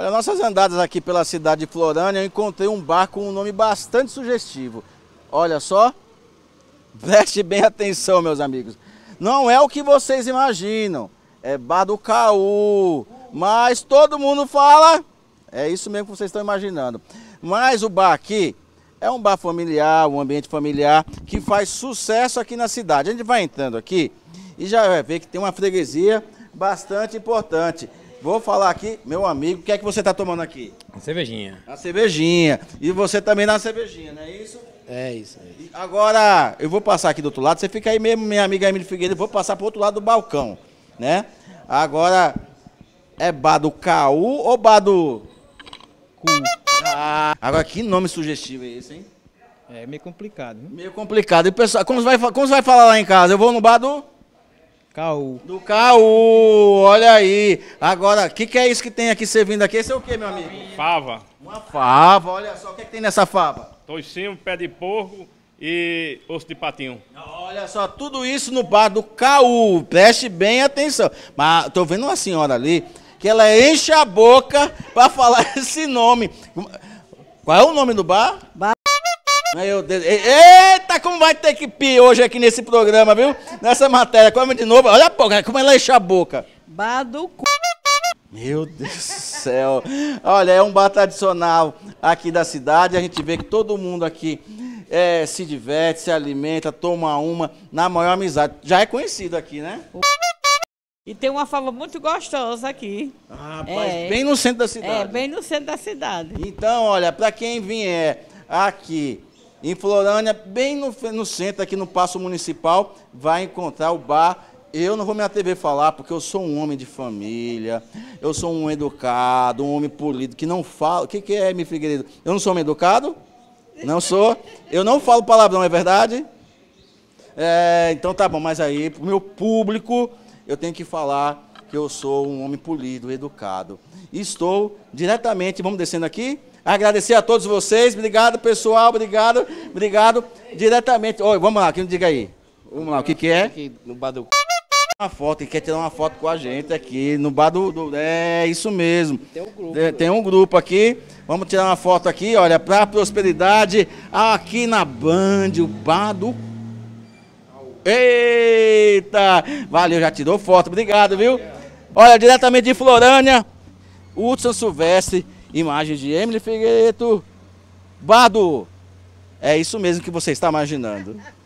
Olha, nossas andadas aqui pela cidade de Florânia, eu encontrei um bar com um nome bastante sugestivo. Olha só, preste bem atenção, meus amigos. Não é o que vocês imaginam, é bar do Caú, mas todo mundo fala, é isso mesmo que vocês estão imaginando. Mas o bar aqui é um bar familiar, um ambiente familiar que faz sucesso aqui na cidade. A gente vai entrando aqui e já vai ver que tem uma freguesia bastante importante. Vou falar aqui, meu amigo, o que é que você está tomando aqui? Uma cervejinha. A cervejinha. E você também na cervejinha, não é isso? É isso, é isso. Agora, eu vou passar aqui do outro lado. Você fica aí mesmo, minha amiga Emily Figueiredo. Vou passar para o outro lado do balcão, né? Agora, é bar do Caú ou bar do... Cu. Ah, agora, que nome sugestivo é esse, hein? É meio complicado, né? Meio complicado. E pessoal, como você, vai, como você vai falar lá em casa? Eu vou no bar do... Caú. Do Caú, olha aí. Agora, o que, que é isso que tem aqui servindo aqui? Esse é o que, meu amigo? Fava. Uma fava, olha só. O que, é que tem nessa fava? Toicinho, pé de porco e osso de patinho. Olha só, tudo isso no bar do Caú. Preste bem atenção. Mas tô vendo uma senhora ali que ela enche a boca para falar esse nome. Qual é o nome do bar? Bar meu Deus. Eita, como vai ter que pir hoje aqui nesse programa, viu? Nessa matéria. Come de novo. Olha a como ela enche a boca. Baduco. do Meu Deus do céu. Olha, é um bar tradicional aqui da cidade. A gente vê que todo mundo aqui é, se diverte, se alimenta, toma uma na maior amizade. Já é conhecido aqui, né? E tem uma fama muito gostosa aqui. Ah, rapaz, é, bem no centro da cidade. É, bem no centro da cidade. Então, olha, para quem vier aqui em Florânia, bem no, no centro, aqui no Passo Municipal, vai encontrar o bar eu não vou me atrever a falar porque eu sou um homem de família, eu sou um educado, um homem polido, que não fala. O que, que é, meu Figueiredo? Eu não sou homem educado? Não sou? Eu não falo palavrão, é verdade? É, então tá bom, mas aí, pro meu público, eu tenho que falar que eu sou um homem polido, educado. estou diretamente, vamos descendo aqui, agradecer a todos vocês. Obrigado, pessoal. Obrigado, obrigado. Diretamente. Oi, vamos lá, Quem não diga aí. Vamos lá, o que, que é? No bar do. Uma foto, quer tirar uma foto com a gente aqui no bar do. do... é isso mesmo. Tem um, grupo, é, tem um grupo aqui. Vamos tirar uma foto aqui, olha, para prosperidade, aqui na Band, o bar do Eita! Valeu, já tirou foto. Obrigado, viu? Olha, diretamente de Florânia, Hudson Silvestre, imagem de Emily Figueiredo, Bado. É isso mesmo que você está imaginando.